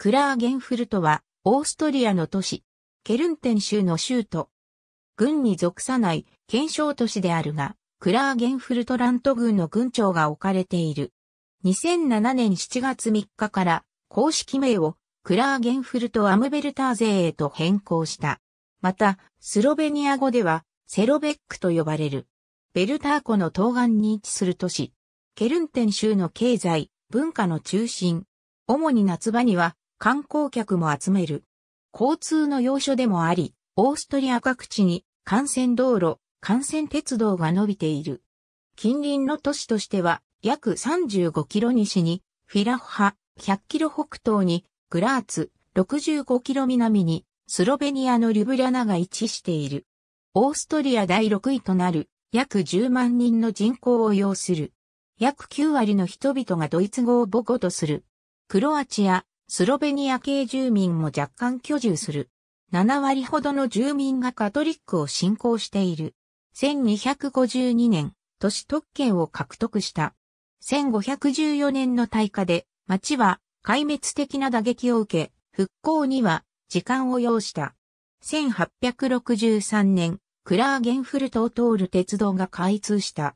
クラーゲンフルトは、オーストリアの都市、ケルンテン州の州都。軍に属さない検証都市であるが、クラーゲンフルトラント軍の軍庁が置かれている。2007年7月3日から公式名をクラーゲンフルトアムベルターゼへと変更した。また、スロベニア語ではセロベックと呼ばれる。ベルター湖の東岸に位置する都市。ケルンテン州の経済、文化の中心。主に夏場には観光客も集める。交通の要所でもあり、オーストリア各地に幹線道路、幹線鉄道が伸びている。近隣の都市としては、約35キロ西に、フィラッハ、100キロ北東に、グラーツ、65キロ南に、スロベニアのリュブリャナが位置している。オーストリア第6位となる、約10万人の人口を要する。約9割の人々がドイツ語を母語とする。クロアチア、スロベニア系住民も若干居住する。7割ほどの住民がカトリックを信仰している。1252年、都市特権を獲得した。1514年の大火で、町は壊滅的な打撃を受け、復興には時間を要した。1863年、クラーゲンフルトを通る鉄道が開通した。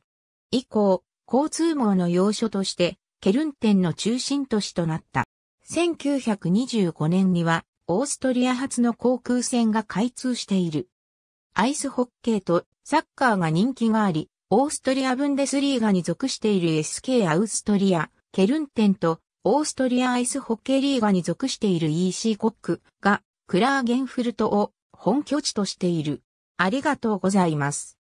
以降、交通網の要所として、ケルンテンの中心都市となった。1925年にはオーストリア発の航空船が開通している。アイスホッケーとサッカーが人気があり、オーストリアブンデスリーガに属している SK アウストリア、ケルンテンとオーストリアアイスホッケーリーガに属している EC コックがクラーゲンフルトを本拠地としている。ありがとうございます。